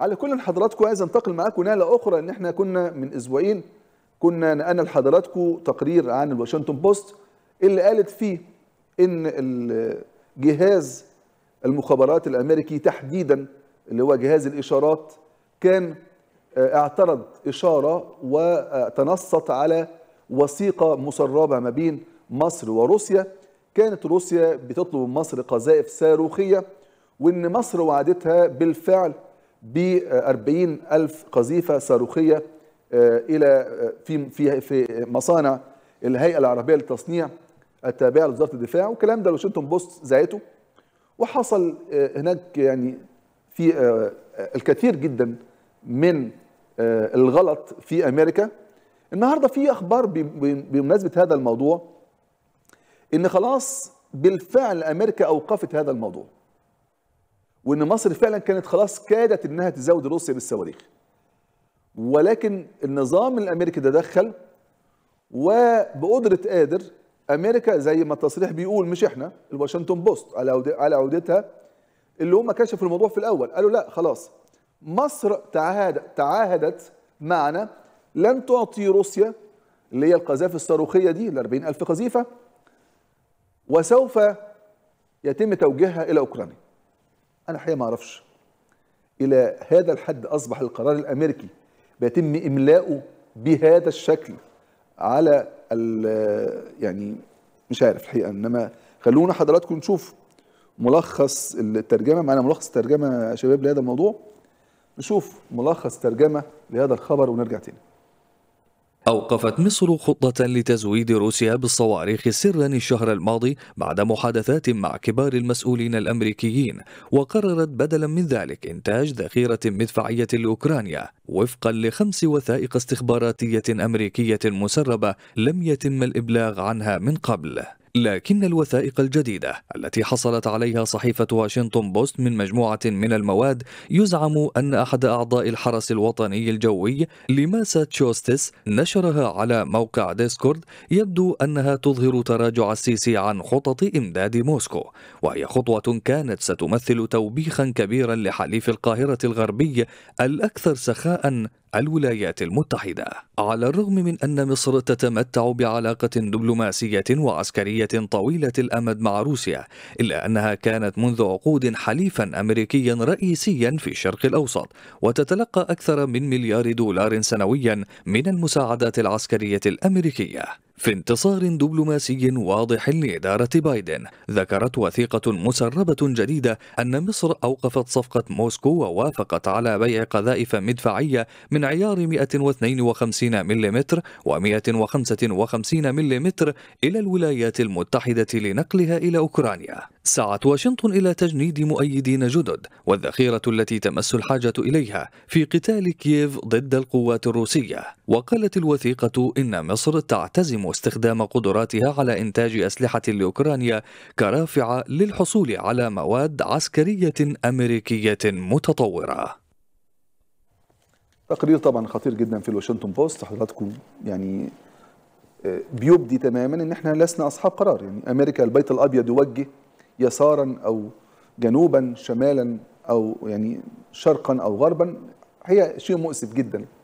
على كل حضراتكم عايز انتقل معاكم نقله اخرى ان احنا كنا من اسبوعين كنا نقلنا لحضراتكم تقرير عن الواشنطن بوست اللي قالت فيه ان جهاز المخابرات الامريكي تحديدا اللي هو جهاز الاشارات كان آه، اعترض اشاره وتنصت على وثيقه مسربه ما بين مصر وروسيا كانت روسيا بتطلب من مصر قذائف صاروخيه وان مصر وعدتها بالفعل ب 40 ألف قذيفة صاروخية آه، إلى آه، في في في مصانع الهيئة العربية للتصنيع التابعة لوزارة الدفاع والكلام ده واشنطن بوست زعته وحصل آه، هناك يعني في الكثير جدا من الغلط في أمريكا النهارده في أخبار بمناسبة هذا الموضوع إن خلاص بالفعل أمريكا أوقفت هذا الموضوع وان مصر فعلا كانت خلاص كادت انها تزود روسيا بالصواريخ ولكن النظام الامريكي ده دخل وبقدره قادر امريكا زي ما التصريح بيقول مش احنا الواشنطن بوست على على عودتها اللي هم كشفوا الموضوع في الاول قالوا لا خلاص مصر تعهد تعاهدت معنا لن تعطي روسيا اللي هي القذائف الصاروخيه دي ال 40000 قذيفه وسوف يتم توجيهها الى اوكرانيا انا الحقيقه ما اعرفش الى هذا الحد اصبح القرار الامريكي بيتم املاؤه بهذا الشكل على يعني مش عارف الحقيقه انما خلونا حضراتكم نشوف ملخص الترجمه معنا ملخص ترجمه يا شباب لهذا الموضوع نشوف ملخص ترجمه لهذا الخبر ونرجع تاني أوقفت مصر خطة لتزويد روسيا بالصواريخ سرا الشهر الماضي بعد محادثات مع كبار المسؤولين الأمريكيين وقررت بدلا من ذلك إنتاج ذخيرة مدفعية لأوكرانيا وفقا لخمس وثائق استخباراتية أمريكية مسربة لم يتم الإبلاغ عنها من قبل لكن الوثائق الجديدة التي حصلت عليها صحيفة واشنطن بوست من مجموعة من المواد يزعم أن أحد أعضاء الحرس الوطني الجوي لماساتشوستس نشرها على موقع ديسكورد يبدو أنها تظهر تراجع السيسي عن خطط إمداد موسكو وهي خطوة كانت ستمثل توبيخا كبيرا لحليف القاهرة الغربي الأكثر سخاء أن الولايات المتحدة على الرغم من أن مصر تتمتع بعلاقة دبلوماسية وعسكرية طويلة الأمد مع روسيا إلا أنها كانت منذ عقود حليفا أمريكيا رئيسيا في الشرق الأوسط وتتلقى أكثر من مليار دولار سنويا من المساعدات العسكرية الأمريكية في انتصار دبلوماسي واضح لإدارة بايدن ذكرت وثيقة مسربة جديدة أن مصر أوقفت صفقة موسكو ووافقت على بيع قذائف مدفعية من من عيار 152 ملم و155 ملم إلى الولايات المتحدة لنقلها إلى أوكرانيا سعت واشنطن إلى تجنيد مؤيدين جدد والذخيرة التي تمس الحاجة إليها في قتال كييف ضد القوات الروسية وقالت الوثيقة إن مصر تعتزم استخدام قدراتها على إنتاج أسلحة لأوكرانيا كرافعة للحصول على مواد عسكرية أمريكية متطورة تقرير طبعا خطير جدا في الواشنطن بوست حضراتكم يعني آه، بيبدي تماما ان احنا لسنا اصحاب قرار يعني امريكا البيت الابيض يوجه يسارا او جنوبا شمالا او يعني شرقا او غربا هي شيء مؤسف جدا